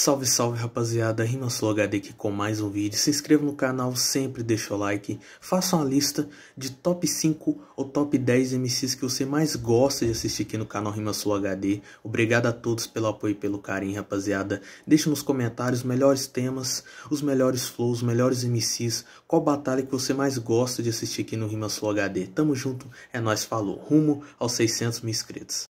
Salve, salve rapaziada, HD aqui com mais um vídeo. Se inscreva no canal, sempre deixa o like. Faça uma lista de top 5 ou top 10 MCs que você mais gosta de assistir aqui no canal HD Obrigado a todos pelo apoio e pelo carinho, rapaziada. Deixe nos comentários os melhores temas, os melhores flows, os melhores MCs. Qual batalha que você mais gosta de assistir aqui no HD Tamo junto, é nóis, falou. Rumo aos 600 mil inscritos.